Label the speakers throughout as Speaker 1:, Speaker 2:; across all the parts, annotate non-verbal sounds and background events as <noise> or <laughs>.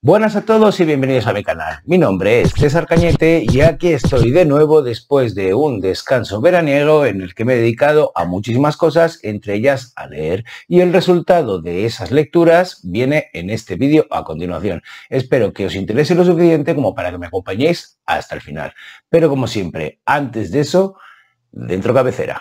Speaker 1: Buenas a todos y bienvenidos a mi canal. Mi nombre es César Cañete y aquí estoy de nuevo después de un descanso veraniego en el que me he dedicado a muchísimas cosas, entre ellas a leer. Y el resultado de esas lecturas viene en este vídeo a continuación. Espero que os interese lo suficiente como para que me acompañéis hasta el final. Pero como siempre, antes de eso, dentro cabecera.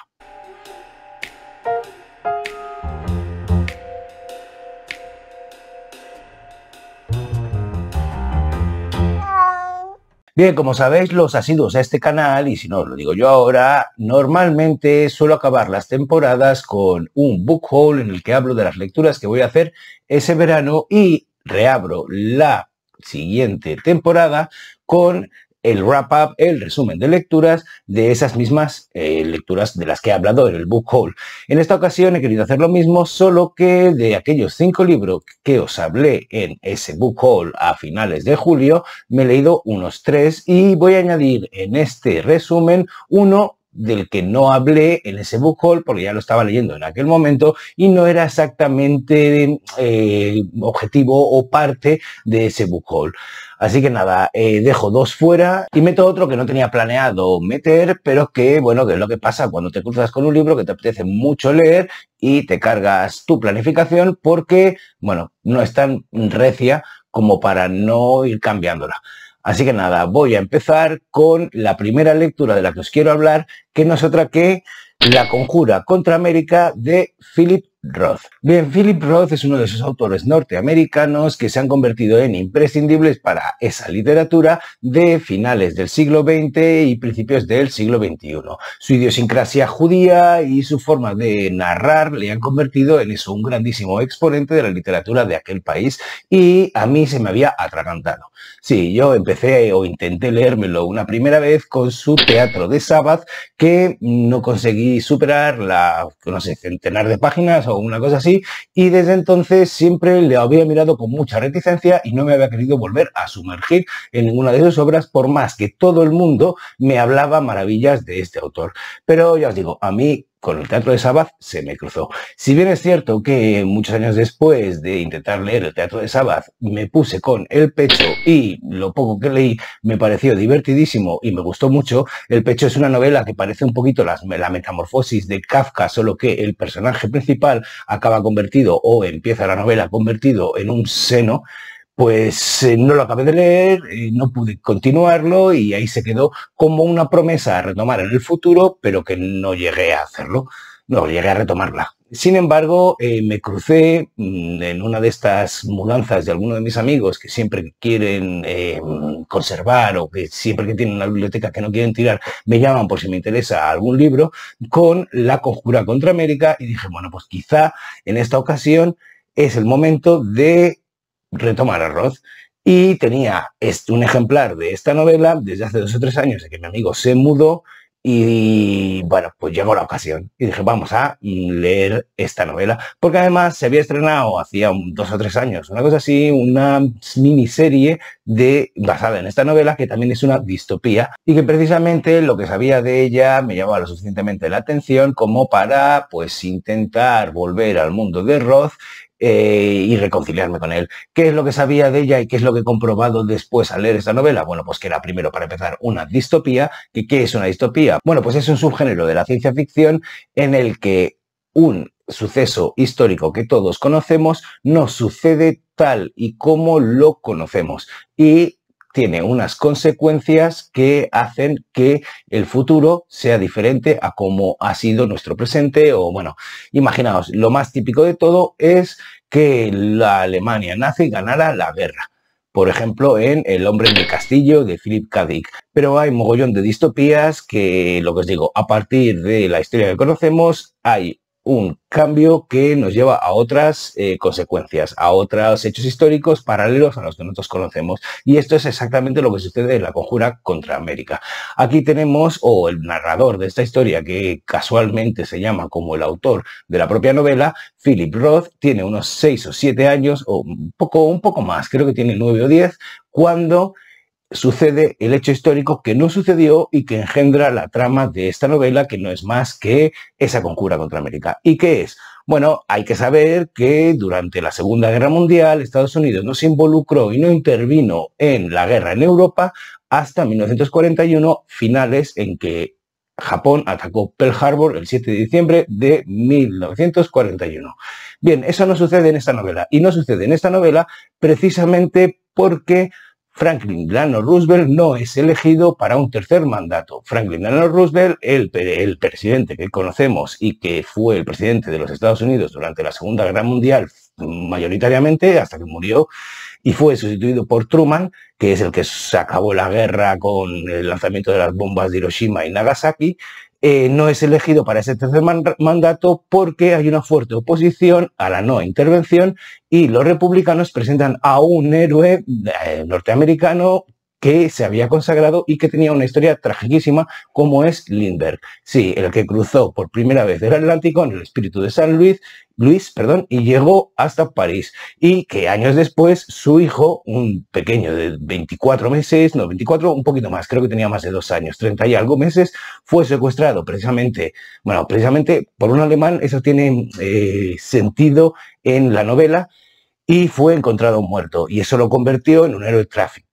Speaker 1: Bien, como sabéis, los asiduos a este canal, y si no os lo digo yo ahora, normalmente suelo acabar las temporadas con un book haul en el que hablo de las lecturas que voy a hacer ese verano y reabro la siguiente temporada con el wrap-up, el resumen de lecturas de esas mismas eh, lecturas de las que he hablado en el book haul. En esta ocasión he querido hacer lo mismo, solo que de aquellos cinco libros que os hablé en ese book haul a finales de julio, me he leído unos tres y voy a añadir en este resumen uno del que no hablé en ese book haul porque ya lo estaba leyendo en aquel momento y no era exactamente eh, objetivo o parte de ese book haul. Así que nada, eh, dejo dos fuera y meto otro que no tenía planeado meter, pero que, bueno, que es lo que pasa cuando te cruzas con un libro que te apetece mucho leer y te cargas tu planificación porque, bueno, no es tan recia como para no ir cambiándola. Así que nada, voy a empezar con la primera lectura de la que os quiero hablar, que no es otra que La Conjura contra América de Philip Roth. Bien, Philip Roth es uno de esos autores norteamericanos que se han convertido en imprescindibles para esa literatura de finales del siglo XX y principios del siglo XXI. Su idiosincrasia judía y su forma de narrar le han convertido en eso, un grandísimo exponente de la literatura de aquel país y a mí se me había atracantado. Sí, yo empecé o intenté leérmelo una primera vez con su teatro de Sabbath que no conseguí superar la, no sé, centenar de páginas o una cosa así, y desde entonces siempre le había mirado con mucha reticencia y no me había querido volver a sumergir en ninguna de sus obras, por más que todo el mundo me hablaba maravillas de este autor. Pero ya os digo, a mí con el teatro de Sabbath se me cruzó. Si bien es cierto que muchos años después de intentar leer el teatro de Sabbath, me puse con el pecho y lo poco que leí me pareció divertidísimo y me gustó mucho, el pecho es una novela que parece un poquito la, la metamorfosis de Kafka, solo que el personaje principal acaba convertido o empieza la novela convertido en un seno pues eh, no lo acabé de leer, eh, no pude continuarlo y ahí se quedó como una promesa a retomar en el futuro, pero que no llegué a hacerlo, no llegué a retomarla. Sin embargo, eh, me crucé mm, en una de estas mudanzas de alguno de mis amigos que siempre quieren conservar o que siempre que tienen una biblioteca que no quieren tirar, me llaman por si me interesa algún libro, con La Conjura contra América y dije, bueno, pues quizá en esta ocasión es el momento de retomar arroz. Y tenía este, un ejemplar de esta novela desde hace dos o tres años de que mi amigo se mudó y bueno, pues llegó la ocasión y dije, vamos a leer esta novela, porque además se había estrenado hacía dos o tres años, una cosa así, una miniserie de, basada en esta novela, que también es una distopía, y que precisamente lo que sabía de ella me llamaba lo suficientemente la atención como para, pues, intentar volver al mundo de Roth eh, y reconciliarme con él. ¿Qué es lo que sabía de ella y qué es lo que he comprobado después al leer esta novela? Bueno, pues que era primero, para empezar, una distopía. ¿Y qué es una distopía? Bueno, pues es un subgénero de la ciencia ficción en el que un suceso histórico que todos conocemos no sucede tal y como lo conocemos. Y tiene unas consecuencias que hacen que el futuro sea diferente a como ha sido nuestro presente o bueno, imaginaos, lo más típico de todo es que la Alemania nazi ganara la guerra por ejemplo, en El hombre del castillo de Philip K. Dick. Pero hay mogollón de distopías que, lo que os digo, a partir de la historia que conocemos, hay un cambio que nos lleva a otras eh, consecuencias, a otros hechos históricos paralelos a los que nosotros conocemos. Y esto es exactamente lo que sucede en la conjura contra América. Aquí tenemos, o el narrador de esta historia, que casualmente se llama como el autor de la propia novela, Philip Roth, tiene unos seis o siete años, o un poco, un poco más, creo que tiene nueve o diez, cuando sucede el hecho histórico que no sucedió y que engendra la trama de esta novela, que no es más que esa conjura contra América. ¿Y qué es? Bueno, hay que saber que durante la Segunda Guerra Mundial Estados Unidos no se involucró y no intervino en la guerra en Europa hasta 1941, finales en que Japón atacó Pearl Harbor el 7 de diciembre de 1941. Bien, eso no sucede en esta novela. Y no sucede en esta novela precisamente porque Franklin Delano Roosevelt no es elegido para un tercer mandato. Franklin Delano Roosevelt, el, el, presidente que conocemos y que fue el presidente de los Estados Unidos durante la Segunda Guerra Mundial mayoritariamente hasta que murió y fue sustituido por Truman, que es el que se acabó la guerra con el lanzamiento de las bombas de Hiroshima y Nagasaki eh, no es elegido para ese tercer mandato porque hay una fuerte oposición a la no intervención y los republicanos presentan a un héroe eh, norteamericano que se había consagrado y que tenía una historia tragiquísima como es Lindbergh. Sí, el que cruzó por primera vez el Atlántico en el espíritu de San Luis, Luis, perdón, y llegó hasta París. Y que años después su hijo, un pequeño de 24 meses, no, 24, un poquito más, creo que tenía más de dos años, 30 y algo meses, fue secuestrado precisamente, bueno, precisamente por un alemán, eso tiene eh, sentido en la novela, y fue encontrado muerto. Y eso lo convirtió en un héroe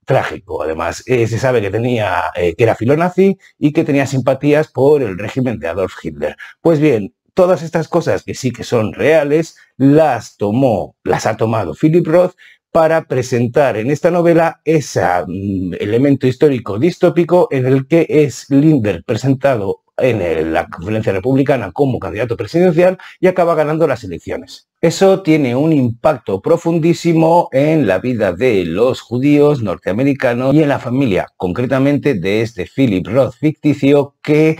Speaker 1: trágico. Además, eh, se sabe que, tenía, eh, que era filonazi y que tenía simpatías por el régimen de Adolf Hitler. Pues bien, todas estas cosas que sí que son reales, las tomó, las ha tomado Philip Roth para presentar en esta novela ese mm, elemento histórico distópico en el que es Lindbergh presentado en eh, la conferencia republicana como candidato presidencial y acaba ganando las elecciones. Eso tiene un impacto profundísimo en la vida de los judíos norteamericanos y en la familia, concretamente de este Philip Roth ficticio que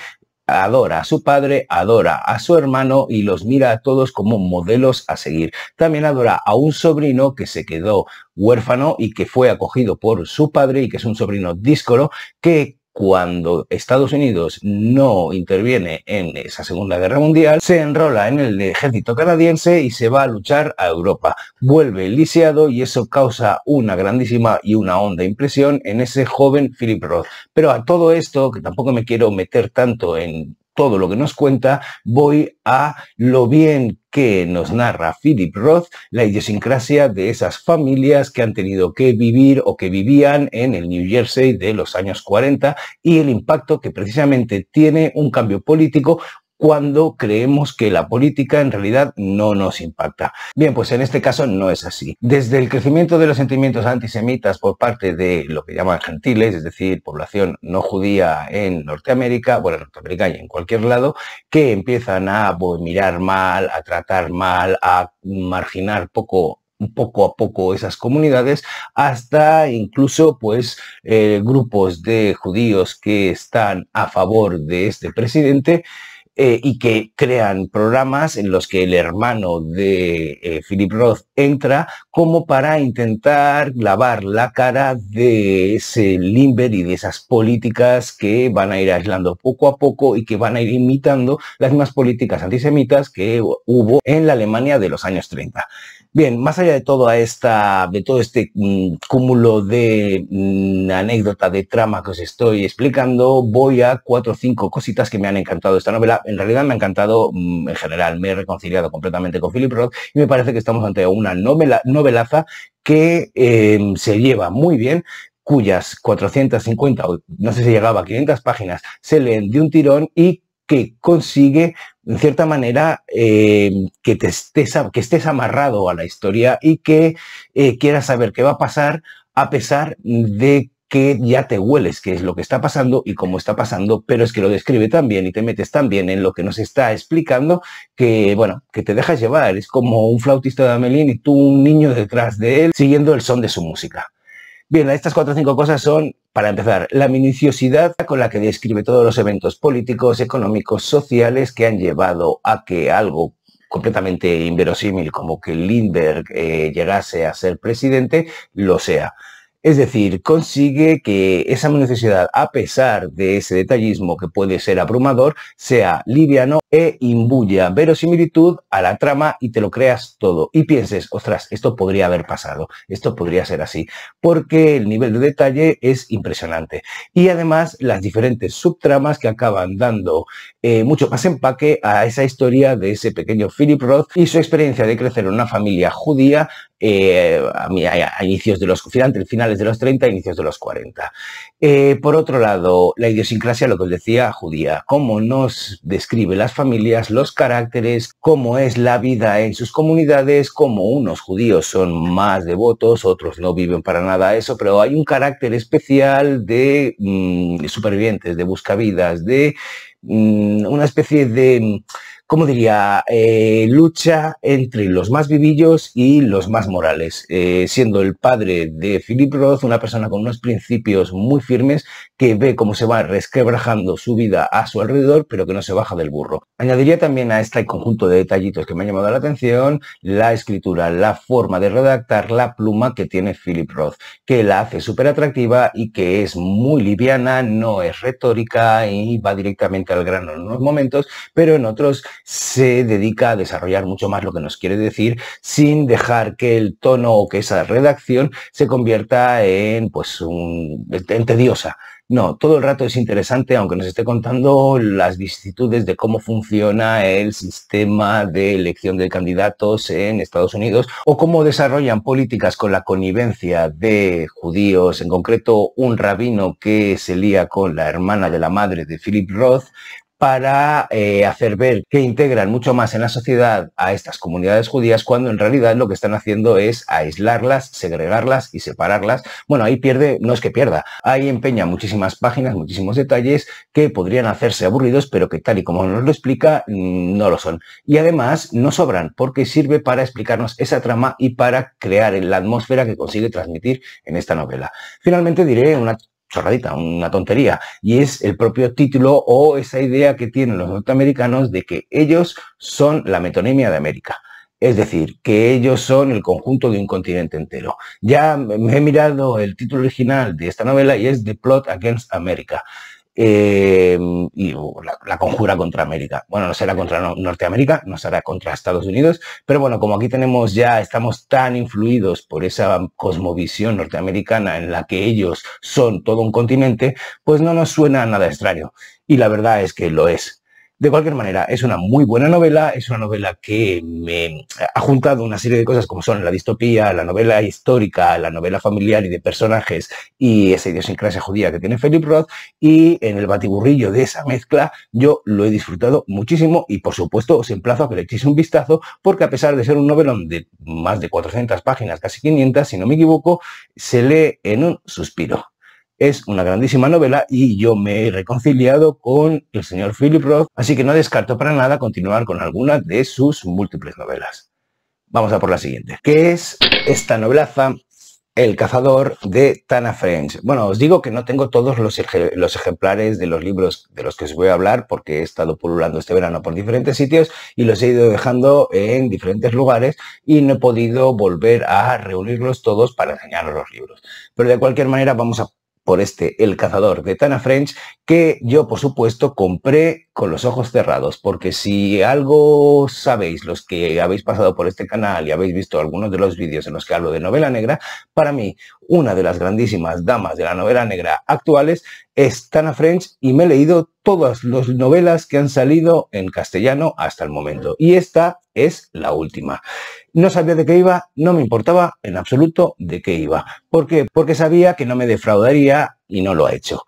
Speaker 1: adora a su padre, adora a su hermano y los mira a todos como modelos a seguir. También adora a un sobrino que se quedó huérfano y que fue acogido por su padre y que es un sobrino díscolo que cuando Estados Unidos no interviene en esa Segunda Guerra Mundial, se enrola en el ejército canadiense y se va a luchar a Europa. Vuelve lisiado y eso causa una grandísima y una honda impresión en ese joven Philip Roth. Pero a todo esto, que tampoco me quiero meter tanto en todo lo que nos cuenta, voy a lo bien que nos narra Philip Roth la idiosincrasia de esas familias que han tenido que vivir o que vivían en el New Jersey de los años 40 y el impacto que precisamente tiene un cambio político cuando creemos que la política en realidad no nos impacta. Bien, pues en este caso no es así. Desde el crecimiento de los sentimientos antisemitas por parte de lo que llaman gentiles, es decir, población no judía en Norteamérica, bueno, en Norteamérica y en cualquier lado, que empiezan a mirar mal, a tratar mal, a marginar poco poco a poco esas comunidades hasta incluso pues eh, grupos de judíos que están a favor de este presidente eh, y que crean programas en los que el hermano de eh, Philip Roth entra como para intentar lavar la cara de ese limber y de esas políticas que van a ir aislando poco a poco y que van a ir imitando las mismas políticas antisemitas que hubo en la Alemania de los años 30. Bien, más allá de toda esta, de todo este mm, cúmulo de mm, anécdota, de trama que os estoy explicando, voy a cuatro o cinco cositas que me han encantado esta novela. En realidad me ha encantado mm, en general, me he reconciliado completamente con Philip Roth y me parece que estamos ante una novela, novelaza que em, se lleva muy bien, cuyas 450 no sé si llegaba a 500 páginas se leen de un tirón y que consigue, en cierta manera, eh, que, te estés, que estés amarrado a la historia y que eh, quieras saber qué va a pasar a pesar de que ya te hueles qué es lo que está pasando y cómo está pasando, pero es que lo describe tan bien y te metes tan bien en lo que nos está explicando que, bueno, que te dejas llevar. Es como un flautista de Amelín y tú un niño detrás de él siguiendo el son de su música. Bien, estas cuatro o cinco cosas son, para empezar, la minuciosidad con la que describe todos los eventos políticos, económicos, sociales que han llevado a que algo completamente inverosímil como que Lindbergh eh, llegase a ser presidente, lo sea. Es decir, consigue que esa minuciosidad, a pesar de ese detallismo que puede ser abrumador, sea liviano e imbuya verosimilitud a la trama y te lo creas todo y pienses, ostras, esto podría haber pasado, esto podría ser así, porque el nivel de detalle es impresionante. Y además las diferentes subtramas que acaban dando eh, mucho más empaque a esa historia de ese pequeño Philip Roth y su experiencia de crecer en una familia judía eh, a, inicios de los, finales de los 30, inicios de los 40. Eh, por otro lado, la idiosincrasia, lo que os decía, judía, cómo nos describe las familias, los caracteres, cómo es la vida en sus comunidades, cómo unos judíos son más devotos, otros no viven para nada eso, pero hay un carácter especial de mm, supervivientes, de buscavidas, de mm, una especie de como diría, eh, lucha entre los más vivillos y los más morales, eh, siendo el padre de Philip Roth una persona con unos principios muy firmes que ve cómo se va resquebrajando su vida a su alrededor, pero que no se baja del burro. Añadiría también a este conjunto de detallitos que me han llamado la atención la escritura, la forma de redactar, la pluma que tiene Philip Roth, que la hace súper atractiva y que es muy liviana, no es retórica y va directamente al grano en unos momentos, pero en otros se dedica a desarrollar mucho más lo que nos quiere decir sin dejar que el tono o que esa redacción se convierta en, pues, un, tediosa. No, todo el rato es interesante, aunque nos esté contando las vicisitudes de cómo funciona el sistema de elección de candidatos en Estados Unidos o cómo desarrollan políticas con la connivencia de judíos, en concreto un rabino que se lía con la hermana de la madre de Philip Roth, para eh, hacer ver que integran mucho más en la sociedad a estas comunidades judías cuando en realidad lo que están haciendo es aislarlas, segregarlas y separarlas. Bueno, ahí pierde, no es que pierda, ahí empeña muchísimas páginas, muchísimos detalles que podrían hacerse aburridos, pero que tal y como nos lo explica, mm, no lo son. Y además no sobran porque sirve para explicarnos esa trama y para crear la atmósfera que consigue transmitir en esta novela. Finalmente diré una una tontería. Y es el propio título o esa idea que tienen los norteamericanos de que ellos son la metonimia de América. Es decir, que ellos son el conjunto de un continente entero. Ya me he mirado el título original de esta novela y es The Plot Against America. Eh, y uh, la, conjura contra América. Bueno, no será contra Norteamérica, no será contra Estados Unidos, pero bueno, como aquí tenemos ya, estamos tan influidos por esa cosmovisión norteamericana en la que ellos son todo un continente, pues no nos suena nada extraño. Y la verdad es que lo es. De cualquier manera, es una muy buena novela, es una novela que me ha juntado una serie de cosas como son la distopía, la novela histórica, la novela familiar y de personajes y esa idiosincrasia judía que tiene Philip Roth y en el batiburrillo de esa mezcla yo lo he disfrutado muchísimo y por supuesto os emplazo a que le echéis un vistazo porque a pesar de ser un novelón de más de 400 páginas, casi 500 si no me equivoco, se lee en un suspiro. Es una grandísima novela y yo me he reconciliado con el señor Philip Roth, así que no descarto para nada continuar con alguna de sus múltiples novelas. Vamos a por la siguiente, que es esta novelaza el cazador de Tana French. Bueno, os digo que no tengo todos los, los, ejemplares de los libros de los que os voy a hablar porque he estado pululando este verano por diferentes sitios y los he ido dejando en diferentes lugares y no he podido volver a reunirlos todos para enseñaros los libros. Pero de cualquier manera vamos a por este El cazador de Tana French, que yo por supuesto compré con los ojos cerrados, porque si algo sabéis los que habéis pasado por este canal y habéis visto algunos de los vídeos en los que hablo de novela negra, para mí una de las grandísimas damas de la novela negra actuales es Tana French y me he leído todas las novelas que han salido en castellano hasta el momento. Y esta es la última. No sabía de qué iba, no me importaba en absoluto de qué iba. ¿Por qué? Porque sabía que no me defraudaría y no lo ha hecho.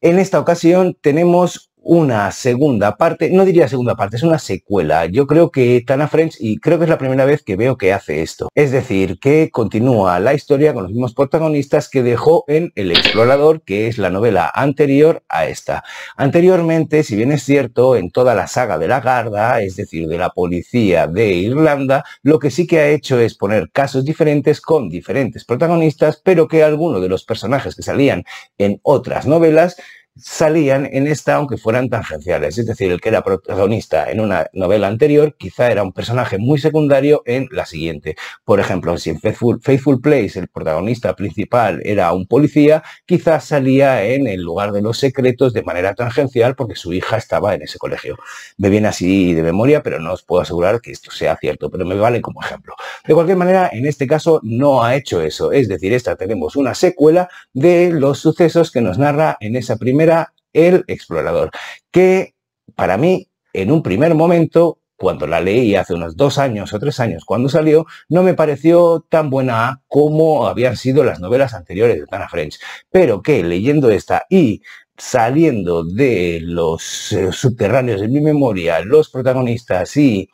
Speaker 1: En esta ocasión tenemos una segunda parte, no diría segunda parte, es una secuela. Yo creo que Tana French, y creo que es la primera vez que veo que hace esto. Es decir, que continúa la historia con los mismos protagonistas que dejó en El Explorador, que es la novela anterior a esta. Anteriormente, si bien es cierto, en toda la saga de la Garda, es decir, de la policía de Irlanda, lo que sí que ha hecho es poner casos diferentes con diferentes protagonistas, pero que alguno de los personajes que salían en otras novelas salían en esta aunque fueran tangenciales. Es decir, el que era protagonista en una novela anterior quizá era un personaje muy secundario en la siguiente. Por ejemplo, si en Faithful, Place el protagonista principal era un policía, quizá salía en el lugar de los secretos de manera tangencial porque su hija estaba en ese colegio. Me viene así de memoria, pero no os puedo asegurar que esto sea cierto, pero me vale como ejemplo. De cualquier manera, en este caso no ha hecho eso. Es decir, esta tenemos una secuela de los sucesos que nos narra en esa primera era El Explorador, que para mí, en un primer momento, cuando la leí hace unos dos años o tres años cuando salió, no me pareció tan buena como habían sido las novelas anteriores de Tana French. Pero que leyendo esta y saliendo de los eh, subterráneos de mi memoria, los protagonistas y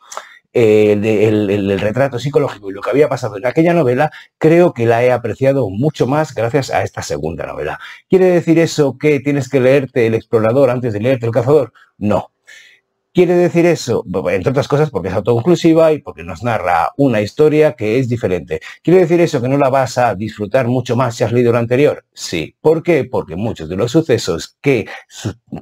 Speaker 1: eh, el, el, retrato psicológico y lo que había pasado en aquella novela, creo que la he apreciado mucho más gracias a esta segunda novela. ¿Quiere decir eso que tienes que leerte El explorador antes de leerte El cazador? No, Quiere decir eso, entre otras cosas, porque es autoconclusiva y porque nos narra una historia que es diferente. ¿Quiere decir eso que no la vas a disfrutar mucho más si has leído la anterior? Sí. ¿Por qué? Porque muchos de los sucesos que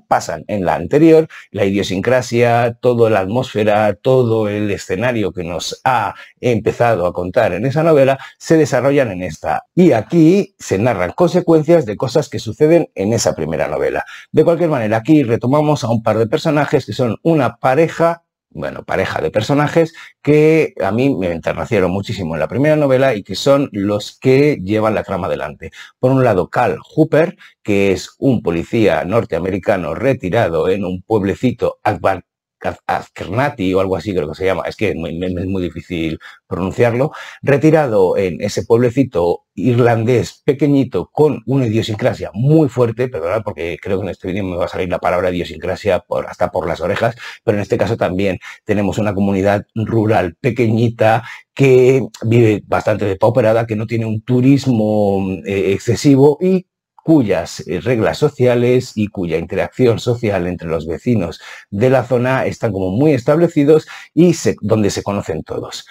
Speaker 1: pasan en la anterior, la idiosincrasia, toda la atmósfera, todo el escenario que nos ha empezado a contar en esa novela, se desarrollan en esta. Y aquí se narran consecuencias de cosas que suceden en esa primera novela. De cualquier manera, aquí retomamos a un par de personajes que son una pareja, bueno, pareja de personajes que a mí me enternecieron muchísimo en la primera novela y que son los que llevan la trama adelante. Por un lado, Cal Hooper, que es un policía norteamericano retirado en un pueblecito Azkernati o algo así creo que se llama, es que es muy, difícil pronunciarlo, retirado en ese pueblecito irlandés pequeñito con una idiosincrasia muy fuerte, perdonad porque creo que en este vídeo me va a salir la palabra idiosincrasia hasta por las orejas, pero en este caso también tenemos una comunidad rural pequeñita que vive bastante depauperada, que no tiene un turismo eh, excesivo y cuyas eh, reglas sociales y cuya interacción social entre los vecinos de la zona están como muy establecidos y donde se conocen todos.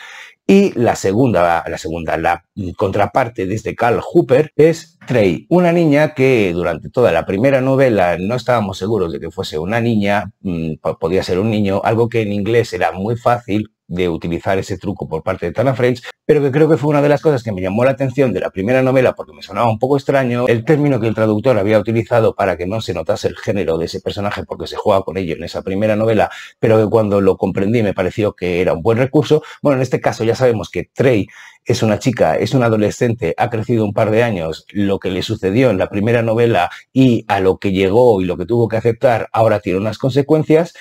Speaker 1: Y la segunda, la segunda, la contraparte desde Carl este Hooper es Trey, una niña que durante toda la primera novela no estábamos seguros de que fuese una niña, mm, podía ser un niño, algo que en inglés era muy fácil de utilizar ese truco por parte de Tana French, pero que creo que fue una de las cosas que me llamó la atención de la primera novela porque me sonaba un poco extraño el término que el traductor había utilizado para que no se notase el género de ese personaje porque se juega con ello en esa primera novela, pero que cuando lo comprendí me pareció que era un buen recurso. Bueno, en este caso ya sabemos que Trey es una chica, es una adolescente, ha crecido un par de años, lo que le sucedió en la primera novela y a lo que llegó y lo que tuvo que aceptar ahora tiene unas consecuencias.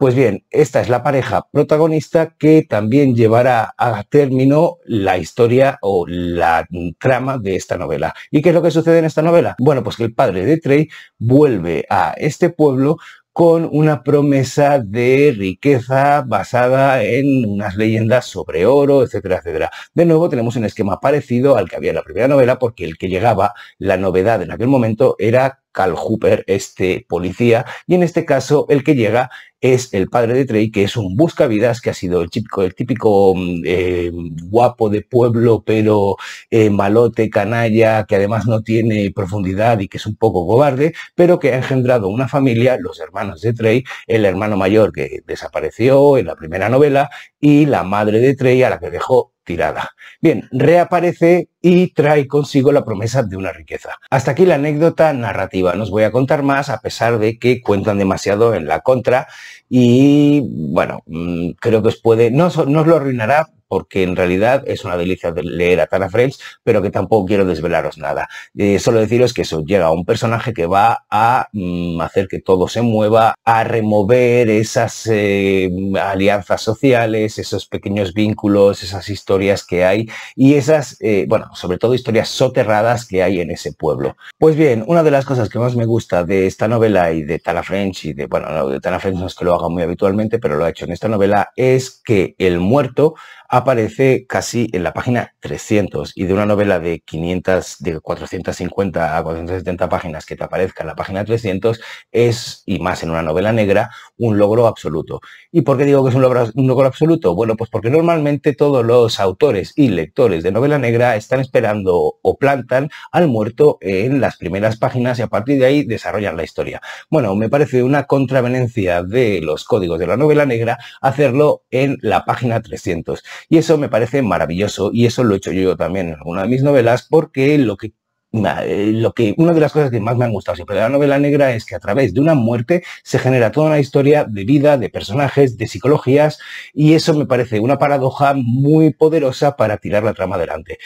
Speaker 1: Pues bien, esta es la pareja protagonista que también llevará a término la historia o la trama de esta novela. ¿Y qué es lo que sucede en esta novela? Bueno, pues que el padre de Trey vuelve a este pueblo con una promesa de riqueza basada en unas leyendas sobre oro, etcétera, etcétera. De nuevo tenemos un esquema parecido al que había en la primera novela, porque el que llegaba, la novedad en aquel momento era Cal Hooper, este policía, y en este caso el que llega es el padre de Trey, que es un buscavidas, que ha sido el típico, el típico mm, eh, guapo de pueblo, pero eh, malote, canalla, que además no tiene profundidad y que es un poco cobarde, pero que ha engendrado una familia, los hermanos de Trey, el hermano mayor que desapareció en la primera novela, y la madre de Trey, a la que dejó tirada. Bien, reaparece y trae consigo la promesa de una riqueza. Hasta aquí la anécdota narrativa. No os voy a contar más a pesar de que cuentan demasiado en la contra y bueno, mm, creo que os puede, no, no os lo arruinará porque en realidad es una delicia de leer a Tana French... pero que tampoco quiero desvelaros nada. Eh, solo deciros que eso, llega a un personaje que va a mm, hacer que todo se mueva, a remover esas eh, alianzas sociales, esos pequeños vínculos, esas historias que hay y esas, eh, bueno, sobre todo historias soterradas que hay en ese pueblo. Pues bien, una de las cosas que más me gusta de esta novela y de Tara French y de, bueno, de Tara French no es que lo haga muy habitualmente, pero lo ha hecho en esta novela, es que el muerto aparece casi en la página 300 y de una novela de 500, de 450 a 470 páginas que te aparezca en la página 300 es, y más en una novela negra, un logro absoluto. ¿Y por qué digo que es un logro, un logro absoluto? Bueno, pues porque normalmente todos los autores y lectores de novela negra están esperando o plantan al muerto en las primeras páginas y a partir de ahí desarrollan la historia. Bueno, me parece una contravenencia de los códigos de la novela negra hacerlo en la página 300. Y eso me parece maravilloso y eso lo he hecho yo también en alguna de mis novelas porque lo que eh, lo que una de las cosas que más me han gustado siempre de la novela negra es que a través de una muerte se genera toda una historia de vida, de personajes, de psicologías y eso me parece una paradoja muy poderosa para tirar la trama adelante.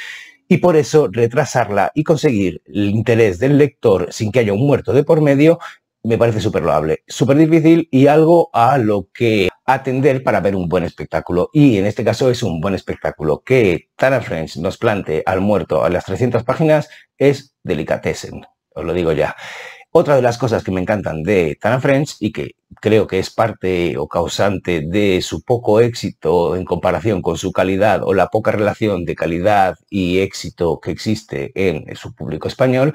Speaker 1: Y por eso retrasarla y conseguir el interés del lector sin que haya un muerto de por medio me parece súper loable, súper difícil y algo a lo que atender para ver un buen espectáculo. Y en este caso es un buen espectáculo que Tara French nos plante al muerto a las 300 páginas es delicatessen, os lo digo ya. Otra de las cosas que me encantan de Tana French y que creo que es parte o causante de su poco éxito en comparación con su calidad o la poca relación de calidad y éxito que existe en su público español,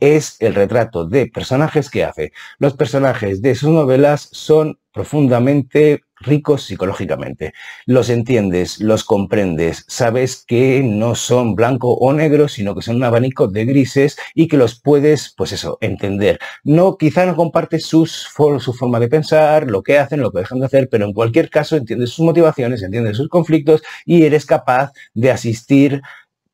Speaker 1: es el retrato de personajes que hace. Los personajes de sus novelas son profundamente ricos psicológicamente. Los entiendes, los comprendes, sabes que no son blanco o negro, sino que son un abanico de grises y que los puedes, pues eso, entender. No, quizá no compartes sus su forma de pensar, lo que hacen, lo que dejan de hacer, pero en cualquier caso entiendes sus motivaciones, entiendes sus conflictos y eres capaz de asistir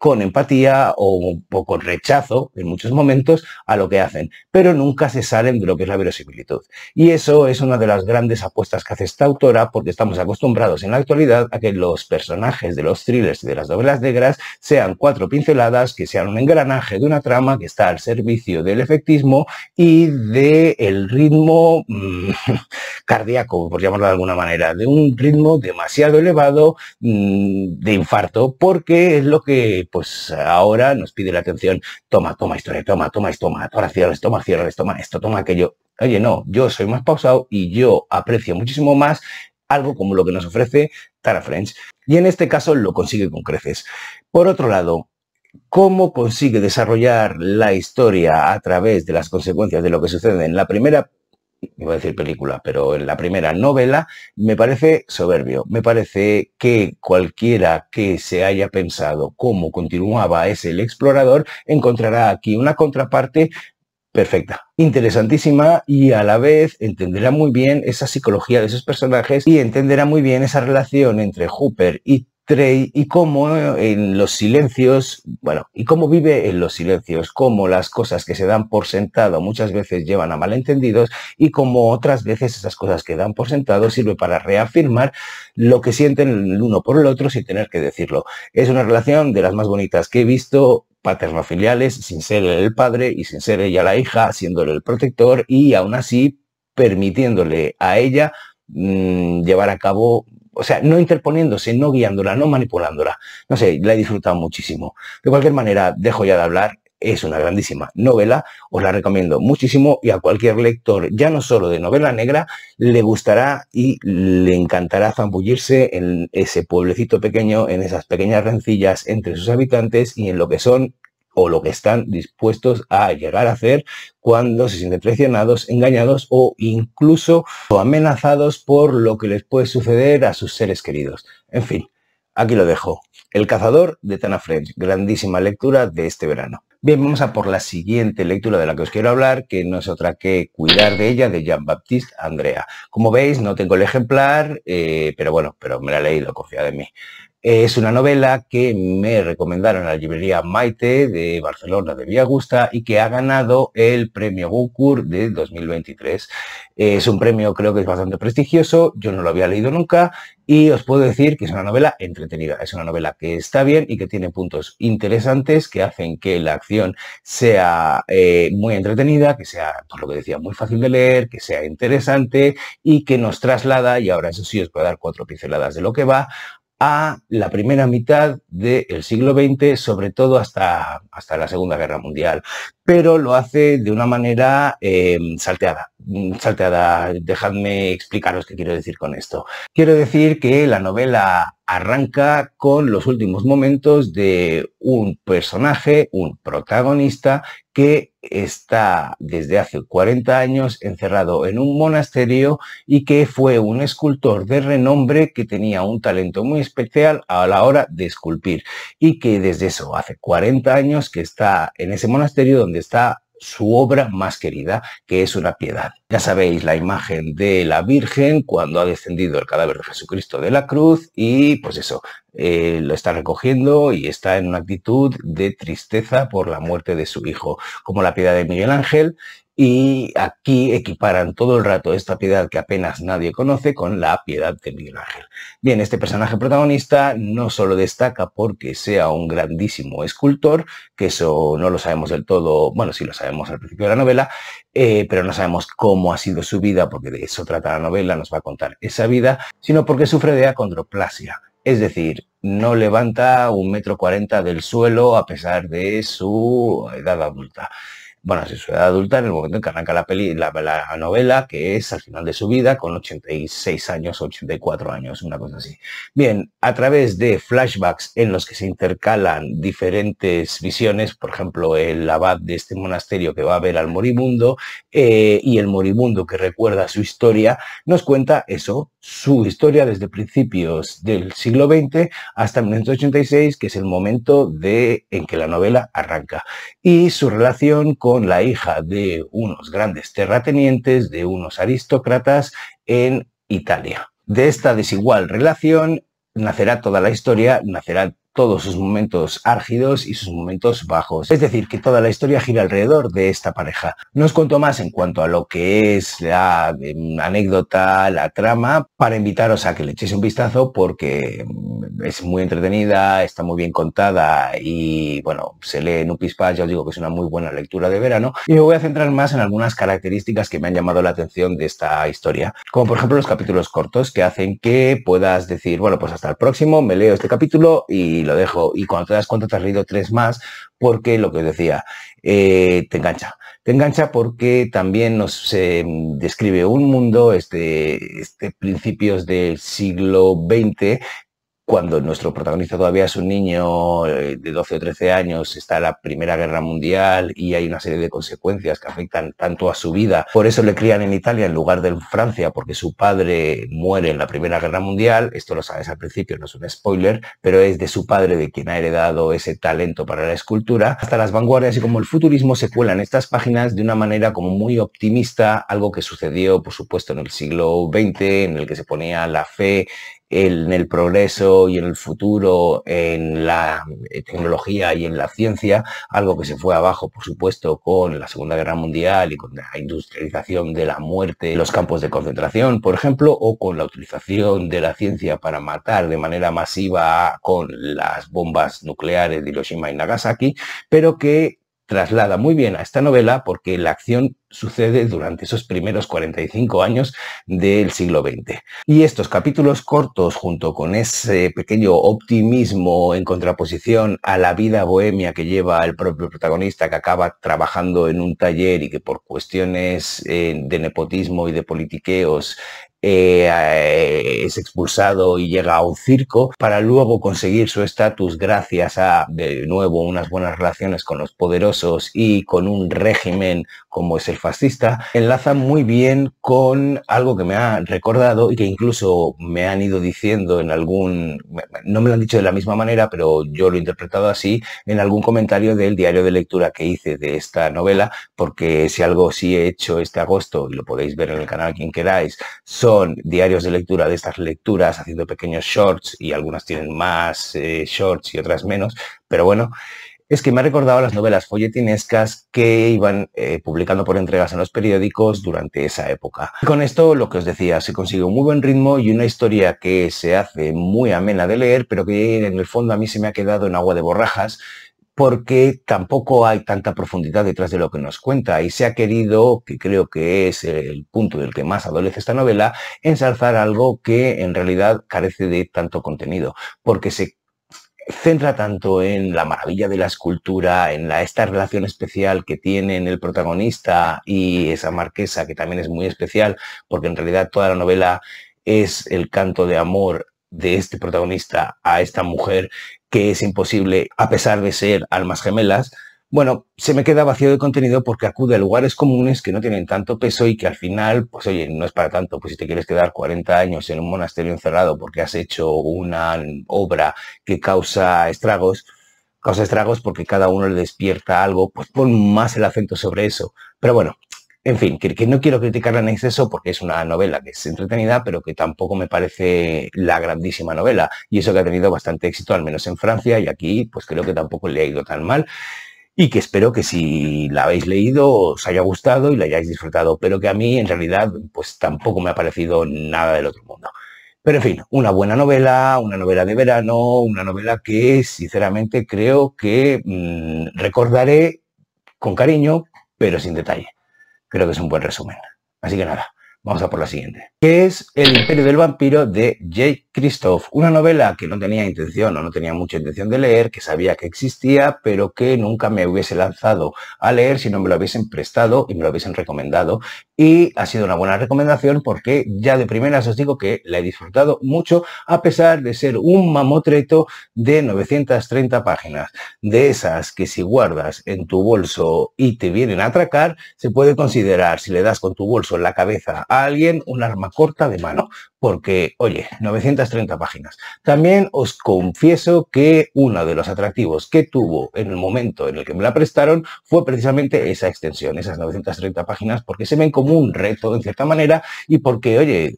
Speaker 1: con empatía o, con rechazo en muchos momentos a lo que hacen, pero nunca se salen de lo que es la verosimilitud. Y eso es una de las grandes apuestas que hace esta autora porque estamos acostumbrados en la actualidad a que los personajes de los thrillers y de las novelas negras sean cuatro pinceladas, que sean un engranaje de una trama que está al servicio del efectismo y del ritmo mm, <laughs> cardíaco, por llamarlo de alguna manera, de un ritmo demasiado elevado mm, de infarto, porque es lo que pues ahora nos pide la atención, toma, toma historia, toma, toma, toma, toma cierres, toma, cierres, toma esto, toma aquello. Oye, no, yo soy más pausado y yo aprecio muchísimo más algo como lo que nos ofrece Tara French. Y en este caso lo consigue con creces. Por otro lado, cómo consigue desarrollar la historia a través de las consecuencias de lo que sucede en la primera iba a decir película, pero en la primera novela, me parece soberbio. Me parece que cualquiera que se haya pensado cómo continuaba ese el explorador, encontrará aquí una contraparte perfecta, interesantísima y a la vez entenderá muy bien esa psicología de esos personajes y entenderá muy bien esa relación entre Hooper y Trey y cómo eh, en los silencios, bueno, y cómo vive en los silencios, cómo las cosas que se dan por sentado muchas veces llevan a malentendidos y cómo otras veces esas cosas que dan por sentado sirve para reafirmar lo que sienten el uno por el otro sin tener que decirlo. Es una relación de las más bonitas que he visto paterno-filiales, sin ser el padre y sin ser ella la hija, siéndole el protector y aún así permitiéndole a ella mm, llevar a cabo o sea, no interponiéndose, no guiándola, no manipulándola. No sé, la he disfrutado muchísimo. De cualquier manera, dejo ya de hablar. Es una grandísima novela, os la recomiendo muchísimo y a cualquier lector, ya no solo de novela negra, le gustará y le encantará zambullirse en ese pueblecito pequeño, en esas pequeñas rencillas entre sus habitantes y en lo que son o lo que están dispuestos a llegar a hacer cuando se sienten traicionados, engañados o incluso amenazados por lo que les puede suceder a sus seres queridos. En fin, aquí lo dejo. El cazador de Tana French, grandísima lectura de este verano. Bien, vamos a por la siguiente lectura de la que os quiero hablar, que no es otra que Cuidar de ella, de Jean-Baptiste Andrea. Como veis, no tengo el ejemplar, eh, pero bueno, pero me la he leído, confiad en mí. Es una novela que me recomendaron en la librería Maite de Barcelona de Villagusta y que ha ganado el premio Goncourt de 2023. Es un premio creo que es bastante prestigioso, yo no lo había leído nunca y os puedo decir que es una novela entretenida, es una novela que está bien y que tiene puntos interesantes que hacen que la acción sea eh, muy entretenida, que sea, por lo que decía, muy fácil de leer, que sea interesante y que nos traslada, y ahora eso sí os voy dar cuatro pinceladas de lo que va, a la primera mitad del siglo XX, sobre todo hasta, hasta la Segunda Guerra Mundial, pero lo hace de una manera eh, salteada. Mm, salteada, dejadme explicaros qué quiero decir con esto. Quiero decir que la novela arranca con los últimos momentos de un personaje, un protagonista, que está desde hace 40 años encerrado en un monasterio y que fue un escultor de renombre que tenía un talento muy especial a la hora de esculpir y que desde eso hace 40 años que está en ese monasterio donde está su obra más querida, que es una piedad. Ya sabéis la imagen de la Virgen cuando ha descendido el cadáver de Jesucristo de la cruz y pues eso, eh, lo está recogiendo y está en una actitud de tristeza por la muerte de su hijo, como la piedad de Miguel Ángel y aquí equiparan todo el rato esta piedad que apenas nadie conoce con la piedad de Miguel Ángel. Bien, este personaje protagonista no solo destaca porque sea un grandísimo escultor, que eso no lo sabemos del todo, bueno, sí lo sabemos al principio de la novela, eh, pero no sabemos cómo ha sido su vida, porque de eso trata la novela, nos va a contar esa vida, sino porque sufre de acondroplasia, es decir, no levanta un metro cuarenta del suelo a pesar de su edad adulta bueno, su edad adulta en el momento en que arranca la, peli, la, novela, que es al final de su vida, con 86 años, 84 años, una cosa así. Bien, a través de flashbacks en los que se intercalan diferentes visiones, por ejemplo, el abad de este monasterio que va a ver al moribundo eh, y el moribundo que recuerda su historia, nos cuenta eso, su historia desde principios del siglo XX hasta 1986, que es el momento de, en que la novela arranca, y su relación con la hija de unos grandes terratenientes, de unos aristócratas en Italia. De esta desigual relación nacerá toda la historia, nacerá todos sus momentos árgidos y sus momentos bajos. Es decir, que toda la historia gira alrededor de esta pareja. No os cuento más en cuanto a lo que es la em, anécdota, la trama, para invitaros a que le echéis un vistazo porque mm, es muy entretenida, está muy bien contada y bueno, se lee en un pispás, ya os digo que es una muy buena lectura de verano. Y me voy a centrar más en algunas características que me han llamado la atención de esta historia, como por ejemplo los capítulos cortos que hacen que puedas decir, bueno, pues hasta el próximo, me leo este capítulo y lo dejo. Y cuando te das cuenta te has leído tres más porque lo que os decía, eh, te engancha. Te engancha porque también nos em, describe un mundo, este, este principios del siglo XX, cuando nuestro protagonista todavía es un niño eh, de 12 o 13 años, está la Primera Guerra Mundial y hay una serie de consecuencias que afectan tanto a su vida. Por eso le crían en Italia en lugar de en Francia, porque su padre muere en la Primera Guerra Mundial. Esto lo sabes al principio, no es un spoiler, pero es de su padre de quien ha heredado ese talento para la escultura. Hasta las vanguardias y como el futurismo se cuelan estas páginas de una manera como muy optimista, algo que sucedió, por supuesto, en el siglo XX, en el que se ponía la fe en el progreso y en el futuro, en la tecnología y en la ciencia, algo que se fue abajo, por supuesto, con la Segunda Guerra Mundial y con la industrialización de la muerte, los campos de concentración, por ejemplo, o con la utilización de la ciencia para matar de manera masiva con las bombas nucleares de Hiroshima y Nagasaki, pero que traslada muy bien a esta novela porque la acción sucede durante esos primeros 45 años del siglo XX. Y estos capítulos cortos, junto con ese pequeño optimismo en contraposición a la vida bohemia que lleva el propio protagonista, que acaba trabajando en un taller y que por cuestiones eh, de nepotismo y de politiqueos eh, eh, es expulsado y llega a un circo para luego conseguir su estatus gracias a, de nuevo, unas buenas relaciones con los poderosos y con un régimen como es el fascista, enlaza muy bien con algo que me ha recordado y que incluso me han ido diciendo en algún, no me lo han dicho de la misma manera, pero yo lo he interpretado así, en algún comentario del diario de lectura que hice de esta novela, porque si algo sí he hecho este agosto, y lo podéis ver en el canal quien queráis, son diarios de lectura de estas lecturas, haciendo pequeños shorts y algunas tienen más eh, shorts y otras menos, pero bueno, es que me ha recordado las novelas folletinescas que iban eh, publicando por entregas en los periódicos durante esa época. Y con esto, lo que os decía, se consigue un muy buen ritmo y una historia que se hace muy amena de leer, pero que en el fondo a mí se me ha quedado en agua de borrajas, porque tampoco hay tanta profundidad detrás de lo que nos cuenta y se ha querido, que creo que es el punto del que más adolece esta novela, ensalzar algo que en realidad carece de tanto contenido, porque se centra tanto en la maravilla de la escultura, en la, esta relación especial que tienen el protagonista y esa marquesa, que también es muy especial, porque en realidad toda la novela es el canto de amor de este protagonista a esta mujer que es imposible a pesar de ser almas gemelas, bueno, se me queda vacío de contenido porque acude a lugares comunes que no tienen tanto peso y que al final, pues oye, no es para tanto, pues si te quieres quedar 40 años en un monasterio encerrado porque has hecho una obra que causa estragos, causa estragos porque cada uno le despierta algo, pues pon más el acento sobre eso. Pero bueno, en fin, que, no quiero criticarla en exceso porque es una novela que es entretenida, pero que tampoco me parece la grandísima novela. Y eso que ha tenido bastante éxito, al menos en Francia, y aquí pues creo que tampoco le ha ido tan mal. Y que espero que si la habéis leído os haya gustado y la hayáis disfrutado, pero que a mí en realidad pues tampoco me ha parecido nada del otro mundo. Pero en fin, una buena novela, una novela de verano, una novela que sinceramente creo que mm, recordaré con cariño, pero sin detalle creo que es un buen resumen. Así que nada, vamos a por la siguiente. Que es El Imperio del Vampiro de Jake Christoph. Una novela que no tenía intención o no tenía mucha intención de leer, que sabía que existía, pero que nunca me hubiese lanzado a leer si no me lo hubiesen prestado y me lo hubiesen recomendado y ha sido una buena recomendación porque ya de primeras os digo que la he disfrutado mucho a pesar de ser un mamotreto de 930 páginas. De esas que si guardas en tu bolso y te vienen a atracar, se puede considerar, si le das con tu bolso en la cabeza a alguien, un arma corta de mano porque, oye, 930 páginas. También os confieso que uno de los atractivos que tuvo en el momento en el que me la prestaron fue precisamente esa extensión, esas 930 páginas, porque se ven como un reto en cierta manera y porque, oye,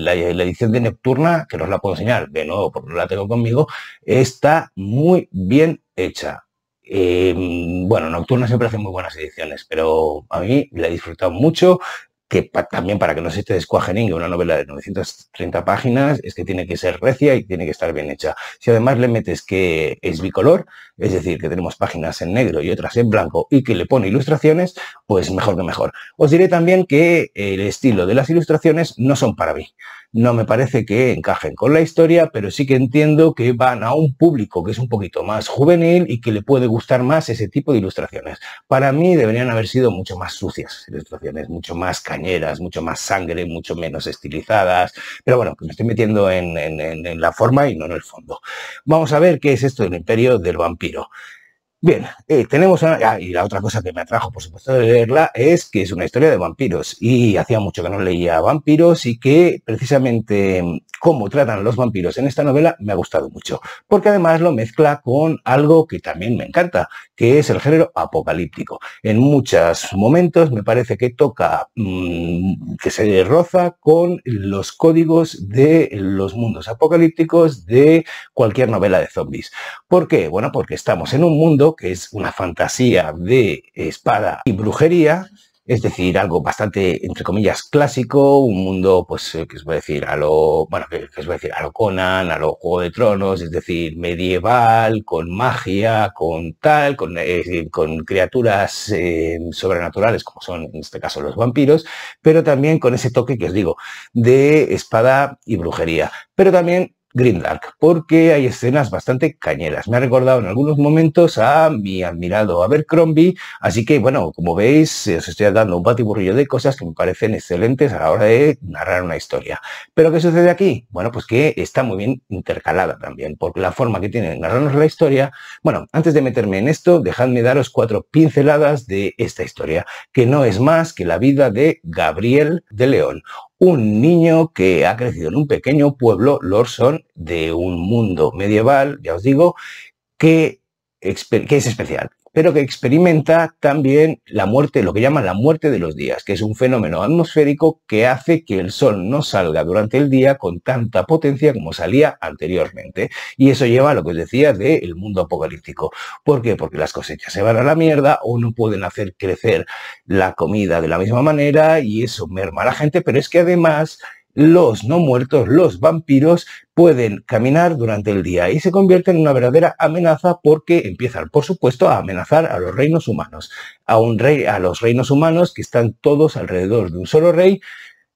Speaker 1: la, edición de Nocturna, que os la puedo enseñar de nuevo porque la tengo conmigo, está muy bien hecha. Eh, bueno, Nocturna siempre hace muy buenas ediciones, pero a mí la he disfrutado mucho que también para que no se te descuaje ninguno, una novela de 930 páginas es que tiene que ser recia y tiene que estar bien hecha. Si además le metes que es bicolor, es decir, que tenemos páginas en negro y otras en blanco y que le pone ilustraciones, pues mejor que mejor. Os diré también que el estilo de las ilustraciones no son para mí. No me parece que encajen con la historia, pero sí que entiendo que van a un público que es un poquito más juvenil y que le puede gustar más ese tipo de ilustraciones. Para mí deberían haber sido mucho más sucias, ilustraciones mucho más cañeras, mucho más sangre, mucho menos estilizadas. Pero bueno, que me estoy metiendo en, en la forma y no en el fondo. Vamos a ver qué es esto del imperio del vampiro. Bien, eh, tenemos una, ah, y la otra cosa que me atrajo, por supuesto, de leerla es que es una historia de vampiros y hacía mucho que no leía vampiros y que precisamente cómo tratan los vampiros en esta novela me ha gustado mucho, porque además lo mezcla con algo que también me encanta que es el género apocalíptico. En muchos momentos me parece que toca, mm, que se roza con los códigos de los mundos apocalípticos de cualquier novela de zombies. ¿Por qué? Bueno, porque estamos en un mundo que es una fantasía de espada y brujería, es decir, algo bastante, entre comillas, clásico, un mundo, pues, eh, que os voy a decir, a lo, bueno, que, os voy a decir, a lo Conan, a lo Juego de Tronos, es decir, medieval, con magia, con tal, con, con criaturas eh, sobrenaturales, como son en este caso los vampiros, pero también con ese toque que os digo, de espada y brujería. Pero también Green Dark, porque hay escenas bastante cañeras. Me ha recordado en algunos momentos a mi admirado Abercrombie, así que bueno, como veis, eh, os estoy dando un batiburrillo de cosas que me parecen excelentes a la hora de narrar una historia. ¿Pero qué sucede aquí? Bueno, pues que está muy bien intercalada también, porque la forma que tiene de narrarnos la historia... Bueno, antes de meterme en esto, dejadme daros cuatro pinceladas de esta historia, que no es más que la vida de Gabriel de León, un niño que ha crecido en un pequeño pueblo, Lorson, de un mundo medieval, ya os digo, que, es especial pero que experimenta también la muerte, lo que llaman la muerte de los días, que es un fenómeno atmosférico que hace que el sol no salga durante el día con tanta potencia como salía anteriormente. Y eso lleva a lo que os decía del mundo apocalíptico. ¿Por qué? Porque las cosechas se van a la mierda o no pueden hacer crecer la comida de la misma manera y eso merma a la gente, pero es que además los no muertos, los vampiros, pueden caminar durante el día y se convierten en una verdadera amenaza porque empiezan, por supuesto, a amenazar a los reinos humanos, a, un rey, a los reinos humanos que están todos alrededor de un solo rey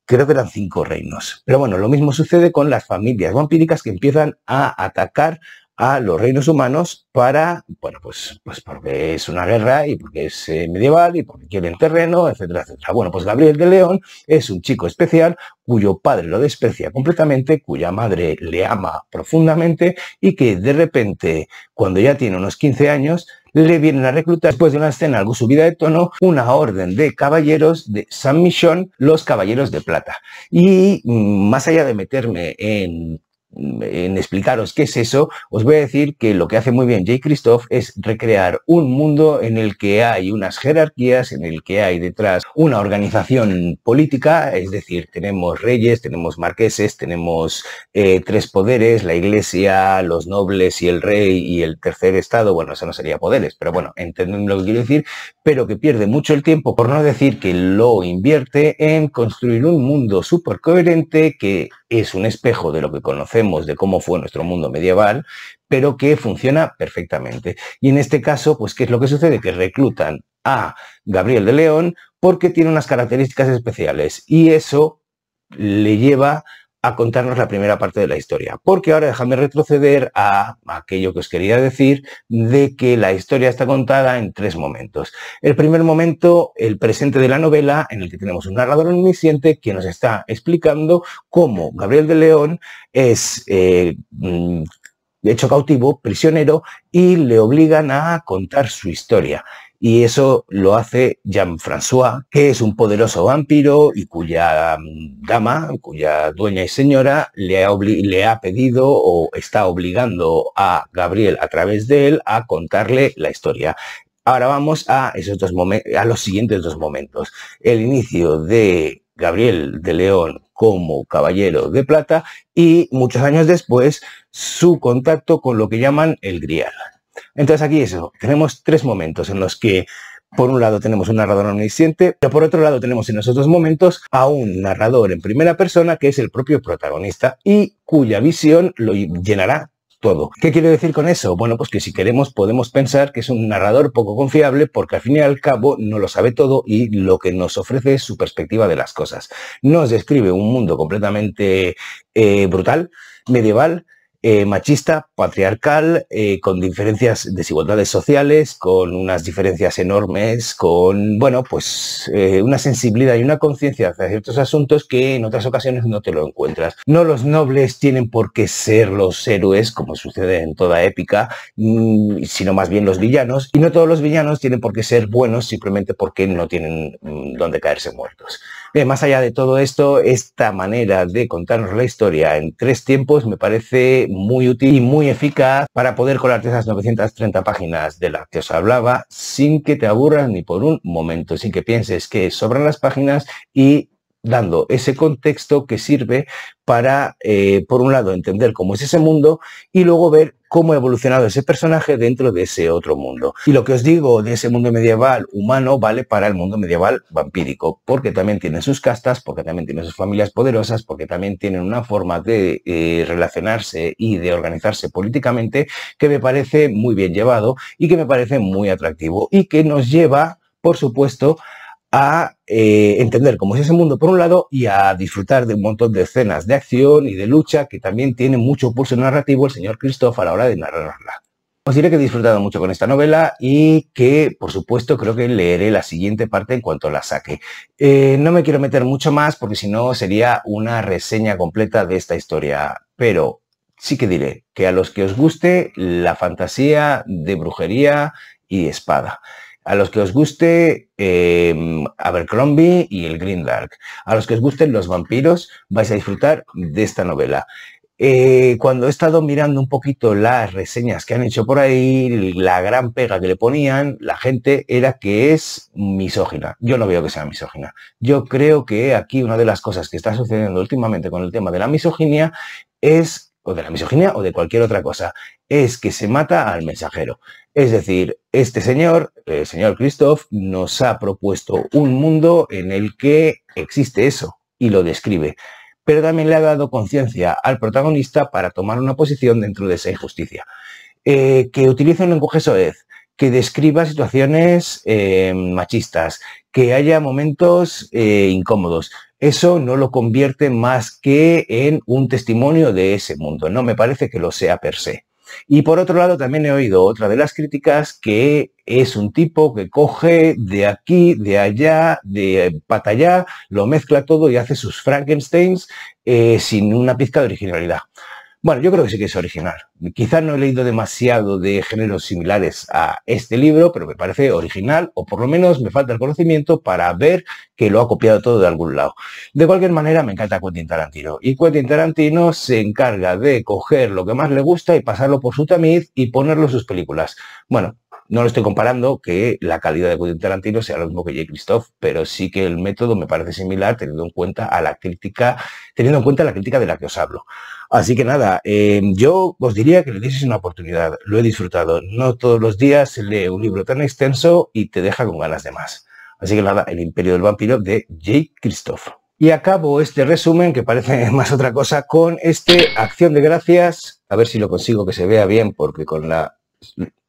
Speaker 1: creo que eran cinco reinos. Pero bueno, lo mismo sucede con las familias vampíricas que empiezan a atacar a los reinos humanos para, bueno, pues, pues porque es una guerra y porque es eh, medieval y porque quieren terreno, etcétera, etcétera. Bueno, pues Gabriel de León es un chico especial cuyo padre lo desprecia completamente, cuya madre le ama profundamente y que de repente, cuando ya tiene unos 15 años, le vienen a reclutar después de una escena algo subida de tono, una orden de caballeros de San michon los caballeros de plata. Y mm, más allá de meterme en en explicaros qué es eso, os voy a decir que lo que hace muy bien Jay Christoph es recrear un mundo en el que hay unas jerarquías, en el que hay detrás una organización política, es decir, tenemos reyes, tenemos marqueses, tenemos eh, tres poderes, la iglesia, los nobles y el rey y el tercer estado, bueno, eso no sería poderes, pero bueno, entendemos lo que quiero decir, pero que pierde mucho el tiempo, por no decir que lo invierte en construir un mundo súper coherente que es un espejo de lo que conocemos de cómo fue nuestro mundo medieval, pero que funciona perfectamente. Y en este caso, pues, ¿qué es lo que sucede? Que reclutan a Gabriel de León porque tiene unas características especiales y eso le lleva a contarnos la primera parte de la historia. Porque ahora déjame retroceder a aquello que os quería decir de que la historia está contada en tres momentos. El primer momento, el presente de la novela, en el que tenemos un narrador omnisciente que nos está explicando cómo Gabriel de León es... Eh, mm, hecho cautivo, prisionero, y le obligan a contar su historia y eso lo hace Jean-François, que es un poderoso vampiro y cuya mm, dama, cuya dueña y señora, le ha, pedido o está obligando a Gabriel a través de él a contarle la historia. Ahora vamos a, esos dos a los siguientes dos momentos. El inicio de Gabriel de León como caballero de plata y muchos años después su contacto con lo que llaman el Grial. Entonces aquí eso, tenemos tres momentos en los que por un lado tenemos un narrador omnisciente, pero por otro lado tenemos en esos dos momentos a un narrador en primera persona que es el propio protagonista y cuya visión lo llenará todo. ¿Qué quiere decir con eso? Bueno, pues que si queremos podemos pensar que es un narrador poco confiable porque al fin y al cabo no lo sabe todo y lo que nos ofrece es su perspectiva de las cosas. Nos describe un mundo completamente eh, brutal, medieval, eh, machista, patriarcal, eh, con diferencias, desigualdades sociales, con unas diferencias enormes, con, bueno, pues eh, una sensibilidad y una conciencia hacia ciertos asuntos que en otras ocasiones no te lo encuentras. No los nobles tienen por qué ser los héroes, como sucede en toda épica, mm, sino más bien los villanos, y no todos los villanos tienen por qué ser buenos simplemente porque no tienen mm, donde caerse muertos más allá de todo esto, esta manera de contarnos la historia en tres tiempos me parece muy útil y muy eficaz para poder colarte esas 930 páginas de las que os hablaba sin que te aburras ni por un momento, sin que pienses que sobran las páginas y dando ese contexto que sirve para, eh, por un lado, entender cómo es ese mundo y luego ver cómo ha evolucionado ese personaje dentro de ese otro mundo. Y lo que os digo de ese mundo medieval humano vale para el mundo medieval vampírico, porque también tiene sus castas, porque también tiene sus familias poderosas, porque también tienen una forma de eh, relacionarse y de organizarse políticamente que me parece muy bien llevado y que me parece muy atractivo y que nos lleva, por supuesto, a eh, entender cómo es ese mundo por un lado y a disfrutar de un montón de escenas de acción y de lucha que también tiene mucho pulso narrativo el señor Christoph a la hora de narrarla. Os pues diré que he disfrutado mucho con esta novela y que, por supuesto, creo que leeré la siguiente parte en cuanto la saque. Eh, no me quiero meter mucho más porque si no sería una reseña completa de esta historia, pero sí que diré que a los que os guste la fantasía de brujería y espada. A los que os guste em, Abercrombie y el Green Dark. A los que os gusten los vampiros, vais a disfrutar de esta novela. Eh, cuando he estado mirando un poquito las reseñas que han hecho por ahí, la gran pega que le ponían la gente era que es misógina. Yo no veo que sea misógina. Yo creo que aquí una de las cosas que está sucediendo últimamente con el tema de la misoginia es, o de la misoginia o de cualquier otra cosa, es que se mata al mensajero. Es decir, este señor, el eh, señor Christoph, nos ha propuesto un mundo en el que existe eso y lo describe, pero también le ha dado conciencia al protagonista para tomar una posición dentro de esa injusticia. Eh, que utilice un lenguaje soez, que describa situaciones eh, machistas, que haya momentos incómodos. Eso no lo convierte más que en un testimonio de ese mundo. No me parece que lo sea per se. Y por otro lado, también he oído otra de las críticas que es un tipo que coge de aquí, de allá, de eh, Patallá, lo mezcla todo y hace sus Frankensteins eh, sin una pizca de originalidad. Bueno, yo creo que sí que es original. Quizás no he leído demasiado de géneros similares a este libro, pero me parece original, o por lo menos me falta el conocimiento para ver que lo ha copiado todo de algún lado. De cualquier manera, me encanta Quentin Tarantino. Y Quentin Tarantino se encarga de coger lo que más le gusta y pasarlo por su tamiz y ponerlo en sus películas. Bueno, no lo estoy comparando que la calidad de Quentin Tarantino sea lo mismo que Jay Christoph, pero sí que el método me parece similar teniendo en cuenta la crítica, teniendo en cuenta la crítica de la que os hablo. Así que nada, eh, yo os diría que le es una oportunidad. Lo he disfrutado. No todos los días lee un libro tan extenso y te deja con ganas de más. Así que nada, El Imperio del Vampiro de Jay Christoph. Y acabo este resumen, que parece <laughs> más otra cosa, con este Acción de Gracias. A ver si lo consigo que se vea bien, porque con la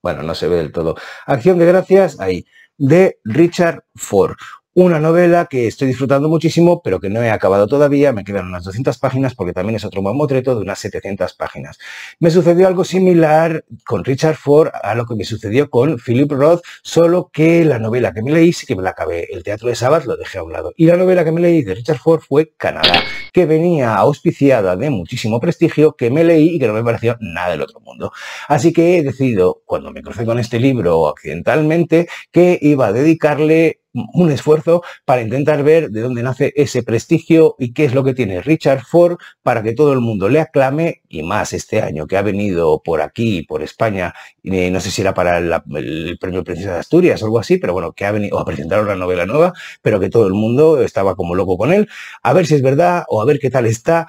Speaker 1: bueno, no se ve del todo. Acción de gracias, ahí, de Richard Ford. Una novela que estoy disfrutando muchísimo, pero que no he acabado todavía, me quedan unas 200 páginas, porque también es otro mamotreto de unas 700 páginas. Me sucedió algo similar con Richard Ford a lo que me sucedió con Philip Roth, solo que la novela que me leí sí que me la acabé. El teatro de Sabbath lo dejé a un lado. Y la novela que me leí de Richard Ford fue Canadá que venía auspiciada de muchísimo prestigio, que me leí y que no me pareció nada del otro mundo. Así que he decidido, cuando me crucé con este libro accidentalmente, que iba a dedicarle un esfuerzo para intentar ver de dónde nace ese prestigio y qué es lo que tiene Richard Ford para que todo el mundo le aclame y más este año que ha venido por aquí, por España, eh, no sé si era para el premio Princesa de Asturias o algo así, pero bueno, que ha venido a presentar una novela nueva, pero que todo el mundo estaba como loco con él. A ver si es verdad o a ver qué tal está.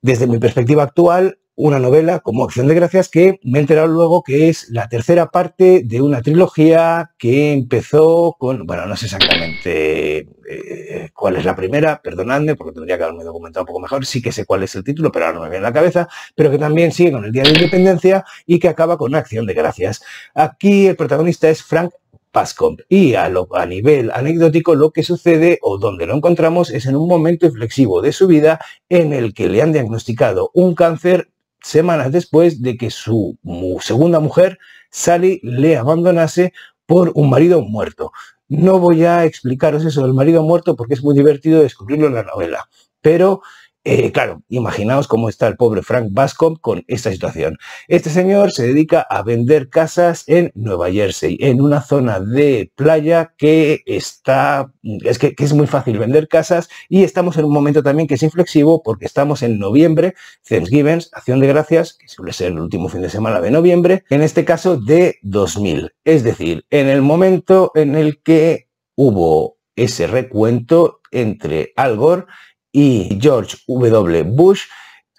Speaker 1: Desde mi perspectiva actual, una novela como Acción de Gracias que me he enterado luego que es la tercera parte de una trilogía que empezó con, bueno, no sé exactamente eh, cuál es la primera, perdonadme porque tendría que haberme documentado un poco mejor, sí que sé cuál es el título, pero ahora no me viene a la cabeza, pero que también sigue con el Día de Independencia y que acaba con Acción de Gracias. Aquí el protagonista es Frank Pascom Y a, a, nivel anecdótico, lo que sucede o donde lo encontramos es en un momento inflexivo de su vida en el que le han diagnosticado un cáncer semanas después de que su segunda mujer, Sally, le abandonase por un marido muerto. No voy a explicaros eso del marido muerto porque es muy divertido descubrirlo en la novela, pero eh, claro, imaginaos cómo está el pobre Frank Bascom con esta situación. Este señor se dedica a vender casas en Nueva Jersey, en una zona de playa que está, es que, es muy fácil vender casas y estamos en un momento también que es inflexivo porque estamos en noviembre, Thanksgiving, Acción de Gracias, que suele ser el último fin de semana de noviembre, en este caso de 2000. Es decir, en el momento en el que hubo ese recuento entre Al Gore y George W. Bush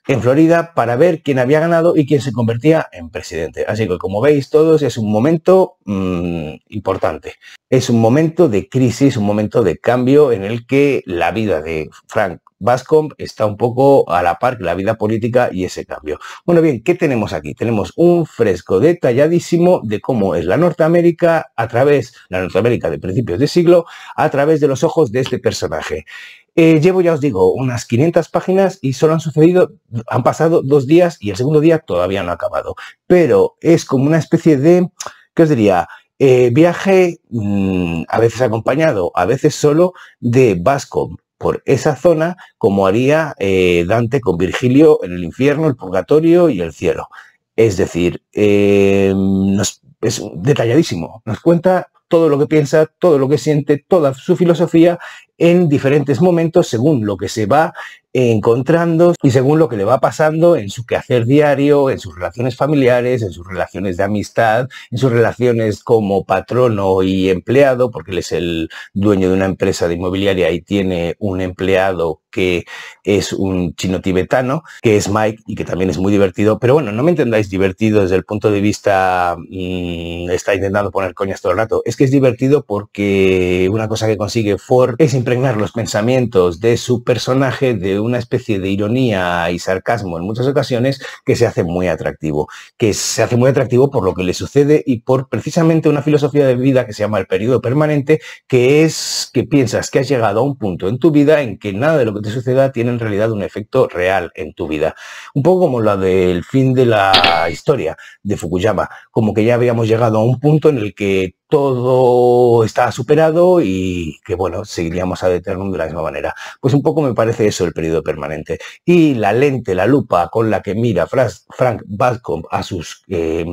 Speaker 1: en Florida para ver quién había ganado y quién se convertía en presidente. Así que como veis todos es un momento mm, importante. Es un momento de crisis, un momento de cambio en el que la vida de Frank Bascom está un poco a la par que la vida política y ese cambio. Bueno, bien, ¿qué tenemos aquí? Tenemos un fresco detalladísimo de cómo es la Norteamérica a través, la Norteamérica de principios de siglo, a través de los ojos de este personaje. Eh, llevo, ya os digo, unas 500 páginas y solo han sucedido, han pasado dos días y el segundo día todavía no ha acabado. Pero es como una especie de, ¿qué os diría? Eh, viaje mm, a veces acompañado, a veces solo, de Vasco por esa zona, como haría eh, Dante con Virgilio en el infierno, el purgatorio y el cielo. Es decir, em, es detalladísimo, nos cuenta todo lo que piensa, todo lo que siente, toda su filosofía en diferentes momentos según lo que se va encontrando y según lo que le va pasando en su quehacer diario, en sus relaciones familiares, en sus relaciones de amistad, en sus relaciones como patrono y empleado, porque él es el dueño de una empresa de inmobiliaria y tiene un empleado que es un chino tibetano, que es Mike y que también es muy divertido, pero bueno, no me entendáis divertido desde el punto de vista, mm, está intentando poner coñas todo el rato, es que es divertido porque una cosa que consigue Ford es impregnar los pensamientos de su personaje de una especie de ironía y sarcasmo en muchas ocasiones que se hace muy atractivo, que se hace muy atractivo por lo que le sucede y por precisamente una filosofía de vida que se llama el periodo permanente, que es que piensas que has llegado a un punto en tu vida en que nada de lo que te suceda tiene en realidad un efecto real en tu vida. Un poco como la del fin de la historia de Fukuyama, como que ya habíamos llegado a un punto en el que todo estaba superado y que bueno, seguiríamos a detenerlo de la misma manera. Pues un poco me parece eso el periodo permanente. Y la lente, la lupa con la que mira Frank Balcom eh,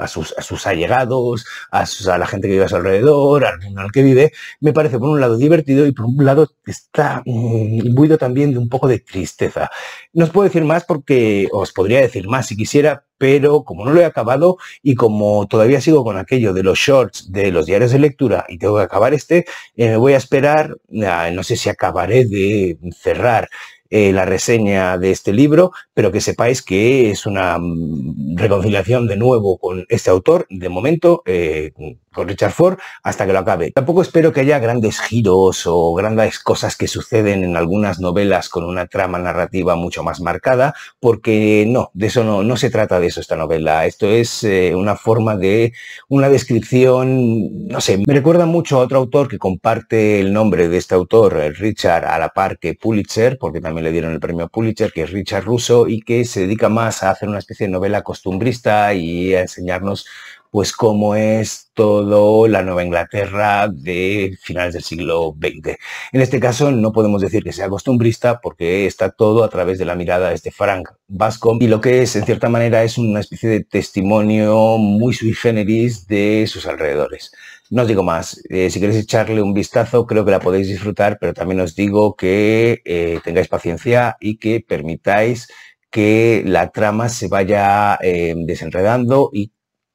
Speaker 1: a sus, a sus, allegados, a, la gente que vive a su alrededor, al al que vive, me parece por un lado divertido y por un lado está mm, imbuido también de un poco de tristeza. No os puedo decir más porque os podría decir más si quisiera, pero como no lo he acabado y como todavía sigo con aquello de los shorts de los diarios de lectura y tengo que acabar este, me eh, voy a esperar, eh, no sé si acabaré de cerrar eh, la reseña de este libro, pero que sepáis que es una mm, reconciliación de nuevo con este autor, de momento, eh, con Richard Ford hasta que lo acabe. Tampoco espero que haya grandes giros o grandes cosas que suceden en algunas novelas con una trama narrativa mucho más marcada, porque no, de eso no, no se trata de eso esta novela. Esto es eh, una forma de una descripción, no sé, me recuerda mucho a otro autor que comparte el nombre de este autor, eh, Richard, a la par que Pulitzer, porque también le dieron el premio Pulitzer, que es Richard Russo, y que se dedica más a hacer una especie de novela costumbrista y a enseñarnos pues cómo es todo la Nueva Inglaterra de finales del siglo XX. En este caso no podemos decir que sea costumbrista porque está todo a través de la mirada de este Frank Bascom y lo que es en cierta manera es una especie de testimonio muy sui generis de sus alrededores. No os digo más, eh, si queréis echarle un vistazo creo que la podéis disfrutar, pero también os digo que eh, tengáis paciencia y que permitáis que la trama se vaya eh, desenredando y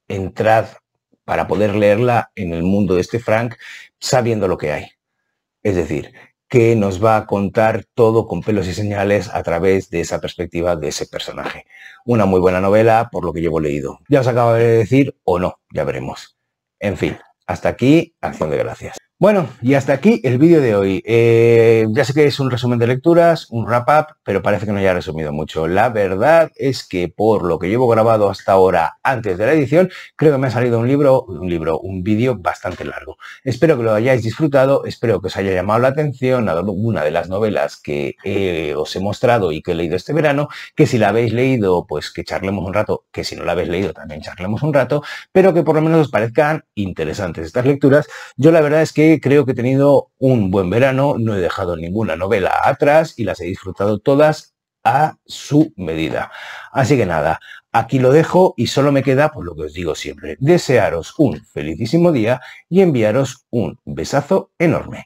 Speaker 1: entrad para poder leerla en el mundo de este Frank sabiendo lo que hay. Es decir, que nos va a contar todo con pelos y señales a través de esa perspectiva de ese personaje. Una muy buena novela, por lo que llevo leído. Ya os acabo de decir o no, ya veremos. En fin, hasta aquí, acción de gracias. Bueno, y hasta aquí el vídeo de hoy. Eh, ya sé que es un resumen de lecturas, un wrap-up, pero parece que no haya resumido mucho. La verdad es que por lo que llevo grabado hasta ahora antes de la edición, creo que me ha salido un libro, un libro, un vídeo bastante largo. Espero que lo hayáis disfrutado, espero que os haya llamado la atención alguna de las novelas que eh, os he mostrado y que he leído este verano, que si la habéis leído, pues que charlemos un rato, que si no la habéis leído también charlemos un rato, pero que por lo menos os parezcan interesantes estas lecturas. Yo la verdad es que creo que he tenido un buen verano, no he dejado ninguna novela atrás y las he disfrutado todas a su medida. Así que nada, aquí lo dejo y solo me queda, por pues, lo que os digo siempre, desearos un felicísimo día y enviaros un besazo enorme.